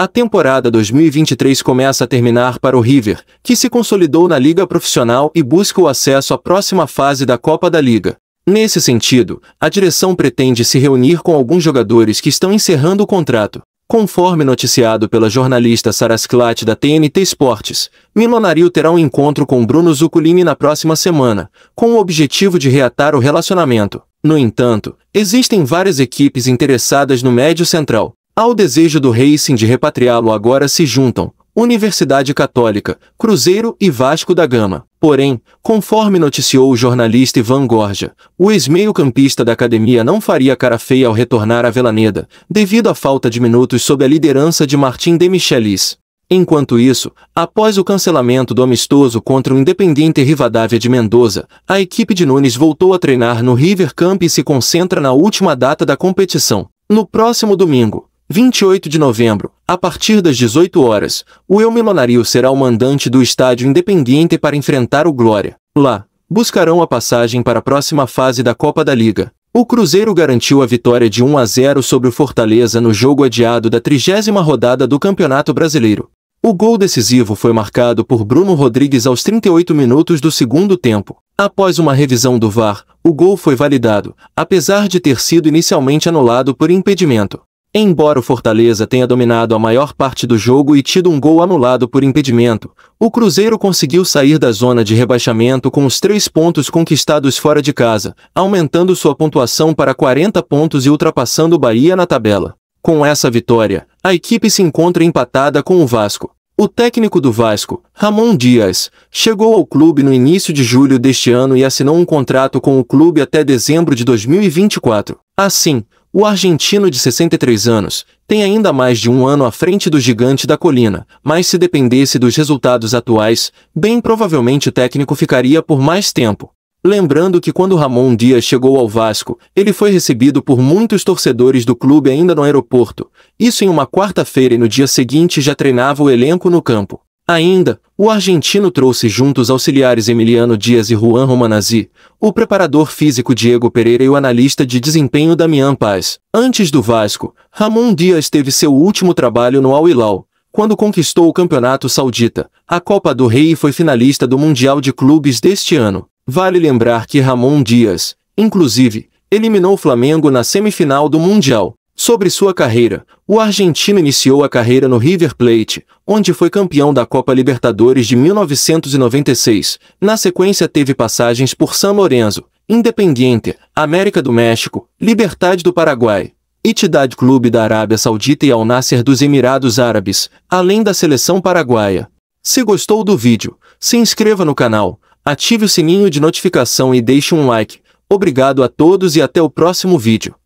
A temporada 2023 começa a terminar para o River, que se consolidou na Liga Profissional e busca o acesso à próxima fase da Copa da Liga. Nesse sentido, a direção pretende se reunir com alguns jogadores que estão encerrando o contrato. Conforme noticiado pela jornalista Sara da TNT Esportes, Milonario terá um encontro com Bruno Zuculini na próxima semana, com o objetivo de reatar o relacionamento. No entanto, existem várias equipes interessadas no médio central, ao desejo do Racing de repatriá-lo agora se juntam Universidade Católica, Cruzeiro e Vasco da Gama. Porém, conforme noticiou o jornalista Ivan Gorja, o ex-meio-campista da academia não faria cara feia ao retornar a Velaneda, devido à falta de minutos sob a liderança de Martim de Michelis. Enquanto isso, após o cancelamento do amistoso contra o Independiente Rivadavia de Mendoza, a equipe de Nunes voltou a treinar no River Camp e se concentra na última data da competição. No próximo domingo, 28 de novembro, a partir das 18 horas, o Eu Milonario será o mandante do Estádio Independiente para enfrentar o Glória. Lá, buscarão a passagem para a próxima fase da Copa da Liga. O Cruzeiro garantiu a vitória de 1 a 0 sobre o Fortaleza no jogo adiado da trigésima rodada do Campeonato Brasileiro. O gol decisivo foi marcado por Bruno Rodrigues aos 38 minutos do segundo tempo. Após uma revisão do VAR, o gol foi validado, apesar de ter sido inicialmente anulado por impedimento. Embora o Fortaleza tenha dominado a maior parte do jogo e tido um gol anulado por impedimento, o Cruzeiro conseguiu sair da zona de rebaixamento com os três pontos conquistados fora de casa, aumentando sua pontuação para 40 pontos e ultrapassando o Bahia na tabela. Com essa vitória, a equipe se encontra empatada com o Vasco. O técnico do Vasco, Ramon Dias, chegou ao clube no início de julho deste ano e assinou um contrato com o clube até dezembro de 2024. Assim, o argentino de 63 anos tem ainda mais de um ano à frente do gigante da colina, mas se dependesse dos resultados atuais, bem provavelmente o técnico ficaria por mais tempo. Lembrando que quando Ramon Dias chegou ao Vasco, ele foi recebido por muitos torcedores do clube ainda no aeroporto. Isso em uma quarta-feira e no dia seguinte já treinava o elenco no campo. Ainda, o argentino trouxe juntos auxiliares Emiliano Dias e Juan Romanazzi, o preparador físico Diego Pereira e o analista de desempenho Damian Paz. Antes do Vasco, Ramon Dias teve seu último trabalho no Al Hilal, quando conquistou o Campeonato Saudita, a Copa do Rei e foi finalista do Mundial de Clubes deste ano. Vale lembrar que Ramon Dias, inclusive, eliminou o Flamengo na semifinal do Mundial. Sobre sua carreira, o argentino iniciou a carreira no River Plate, onde foi campeão da Copa Libertadores de 1996. Na sequência teve passagens por San Lorenzo, Independiente, América do México, Libertad do Paraguai, Itidad Clube da Arábia Saudita e Al Nasser dos Emirados Árabes, além da seleção paraguaia. Se gostou do vídeo, se inscreva no canal, ative o sininho de notificação e deixe um like. Obrigado a todos e até o próximo vídeo.